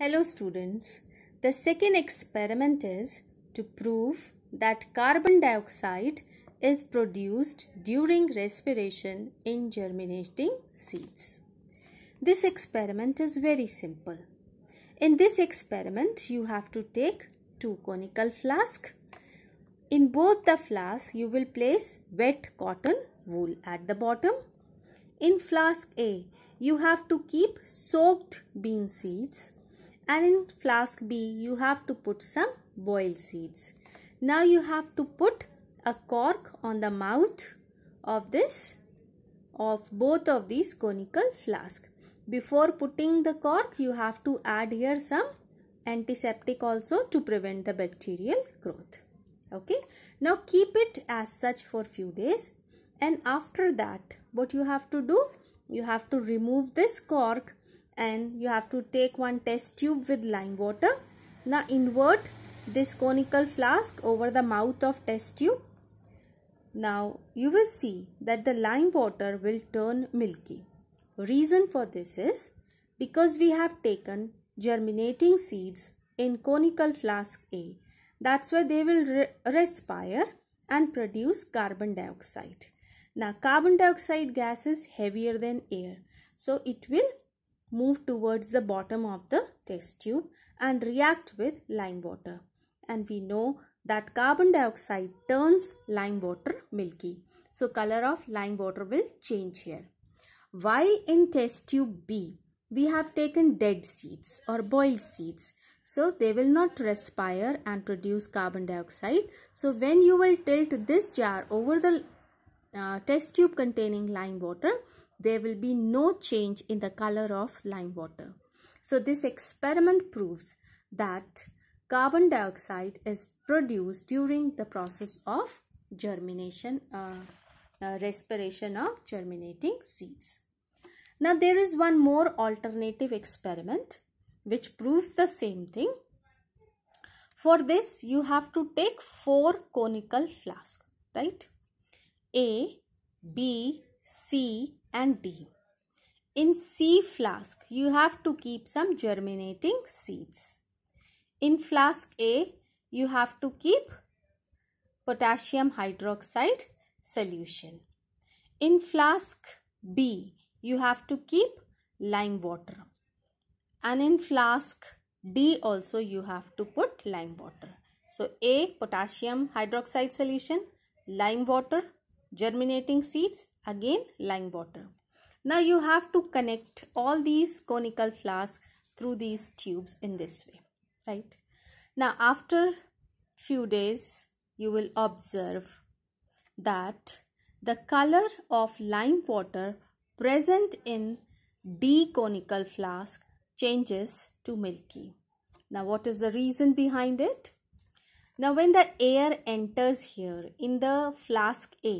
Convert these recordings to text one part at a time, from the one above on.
Hello students, the second experiment is to prove that carbon dioxide is produced during respiration in germinating seeds. This experiment is very simple. In this experiment, you have to take two conical flasks. In both the flasks, you will place wet cotton wool at the bottom. In flask A, you have to keep soaked bean seeds and in flask B you have to put some boiled seeds. Now you have to put a cork on the mouth of this of both of these conical flask. Before putting the cork you have to add here some antiseptic also to prevent the bacterial growth. Okay. Now keep it as such for few days and after that what you have to do? You have to remove this cork and you have to take one test tube with lime water. Now invert this conical flask over the mouth of test tube. Now you will see that the lime water will turn milky. Reason for this is because we have taken germinating seeds in conical flask A. That's why they will re respire and produce carbon dioxide. Now carbon dioxide gas is heavier than air. So it will move towards the bottom of the test tube and react with lime water. And we know that carbon dioxide turns lime water milky. So color of lime water will change here. While in test tube B, we have taken dead seeds or boiled seeds. So they will not respire and produce carbon dioxide. So when you will tilt this jar over the uh, test tube containing lime water, there will be no change in the color of lime water. So this experiment proves that carbon dioxide is produced during the process of germination, uh, uh, respiration of germinating seeds. Now there is one more alternative experiment which proves the same thing. For this you have to take four conical flasks, right? A, B, C and D. In C flask, you have to keep some germinating seeds. In flask A, you have to keep potassium hydroxide solution. In flask B, you have to keep lime water. And in flask D also you have to put lime water. So A, potassium hydroxide solution, lime water, germinating seeds again lime water now you have to connect all these conical flasks through these tubes in this way right now after few days you will observe that the color of lime water present in D conical flask changes to milky. Now what is the reason behind it? Now when the air enters here in the flask A,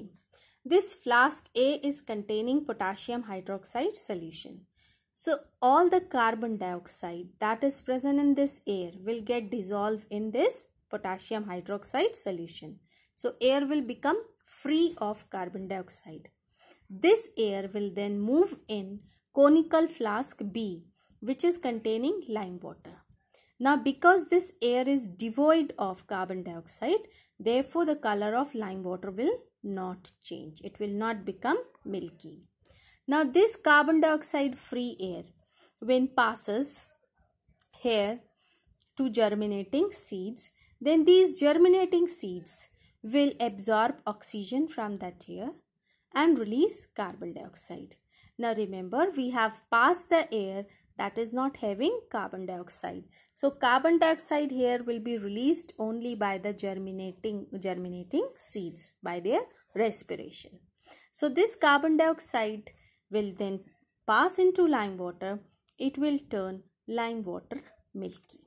this flask A is containing potassium hydroxide solution. So all the carbon dioxide that is present in this air will get dissolved in this potassium hydroxide solution. So air will become free of carbon dioxide. This air will then move in conical flask B which is containing lime water. Now because this air is devoid of carbon dioxide, therefore the color of lime water will not change. It will not become milky. Now this carbon dioxide free air when passes here to germinating seeds, then these germinating seeds will absorb oxygen from that air and release carbon dioxide. Now remember we have passed the air that is not having carbon dioxide. So carbon dioxide here will be released only by the germinating, germinating seeds by their respiration. So this carbon dioxide will then pass into lime water. It will turn lime water milky.